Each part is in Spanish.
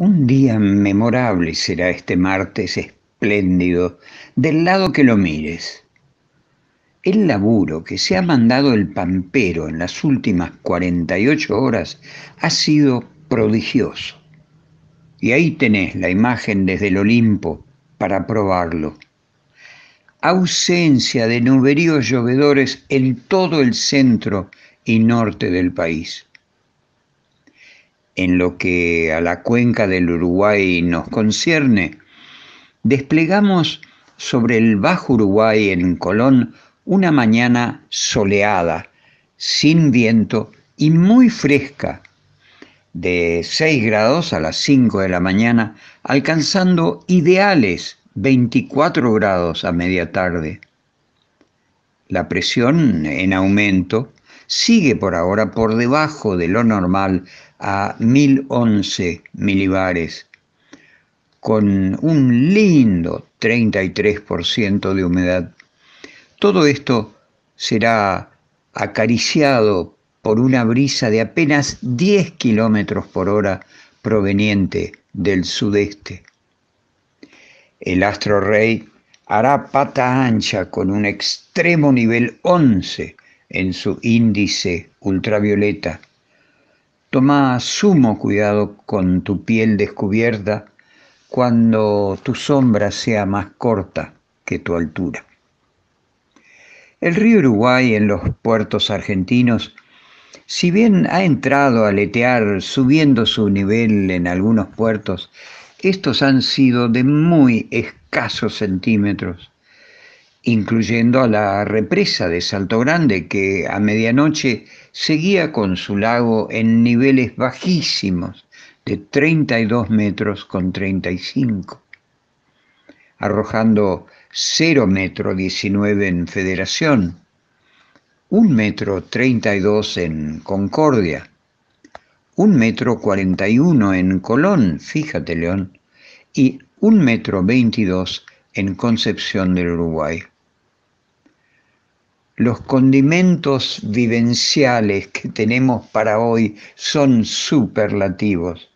Un día memorable será este martes espléndido, del lado que lo mires. El laburo que se ha mandado el pampero en las últimas 48 horas ha sido prodigioso. Y ahí tenés la imagen desde el Olimpo para probarlo. Ausencia de nuberíos llovedores en todo el centro y norte del país en lo que a la cuenca del Uruguay nos concierne, desplegamos sobre el Bajo Uruguay en Colón una mañana soleada, sin viento y muy fresca, de 6 grados a las 5 de la mañana, alcanzando ideales 24 grados a media tarde. La presión en aumento sigue por ahora por debajo de lo normal a 1011 milibares, con un lindo 33% de humedad. Todo esto será acariciado por una brisa de apenas 10 kilómetros por hora proveniente del sudeste. El astro rey hará pata ancha con un extremo nivel 11 en su índice ultravioleta. Toma sumo cuidado con tu piel descubierta cuando tu sombra sea más corta que tu altura. El río Uruguay en los puertos argentinos, si bien ha entrado a aletear subiendo su nivel en algunos puertos, estos han sido de muy escasos centímetros incluyendo a la represa de Salto Grande, que a medianoche seguía con su lago en niveles bajísimos de 32 metros con 35, arrojando 0 metro 19 en Federación, 1 metro 32 en Concordia, 1 metro 41 en Colón, fíjate León, y 1 metro 22 en Concepción del Uruguay. Los condimentos vivenciales que tenemos para hoy son superlativos,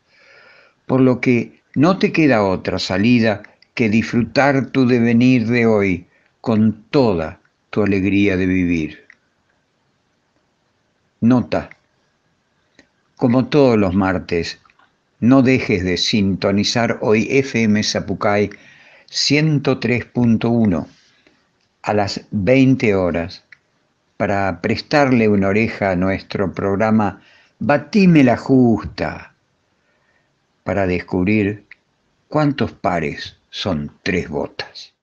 por lo que no te queda otra salida que disfrutar tu devenir de hoy con toda tu alegría de vivir. Nota. Como todos los martes, no dejes de sintonizar hoy FM Sapucay 103.1 a las 20 horas para prestarle una oreja a nuestro programa Batime la Justa, para descubrir cuántos pares son tres botas.